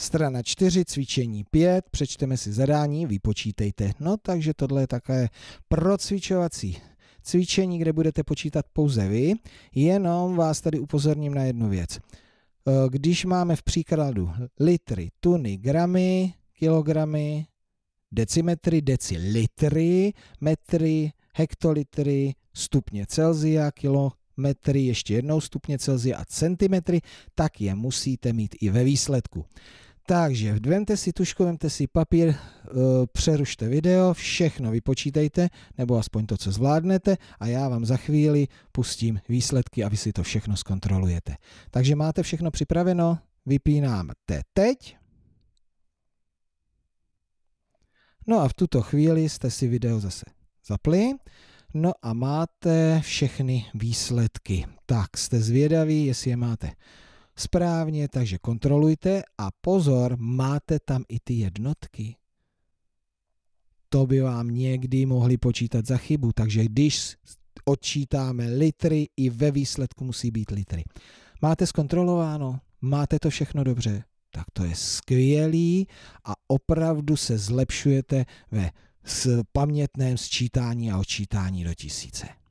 Strana 4, cvičení 5, přečteme si zadání, vypočítejte. No takže tohle je také procvičovací cvičení, kde budete počítat pouze vy, jenom vás tady upozorním na jednu věc. Eh, když máme v příkladu litry, tuny, gramy, kilogramy, decimetry, decilitry, metry, hektolitry, stupně Celzia, kilometry, ještě jednou stupně Celzia a centimetry, tak je musíte mít i ve výsledku. Takže vemte si tušku, vemte si papír, eh, přerušte video, všechno vypočítejte, nebo aspoň to, co zvládnete a já vám za chvíli pustím výsledky a vy si to všechno zkontrolujete. Takže máte všechno připraveno, vypínám te teď. No a v tuto chvíli jste si video zase zapli. No a máte všechny výsledky. Tak, jste zvědaví, jestli je máte správně, takže kontrolujte a pozor, máte tam i ty jednotky. To by vám někdy mohli počítat za chybu, takže když odčítáme litry, i ve výsledku musí být litry. Máte zkontrolováno, máte to všechno dobře, tak to je skvělý a opravdu se zlepšujete ve pamětném sčítání a odčítání do tisíce.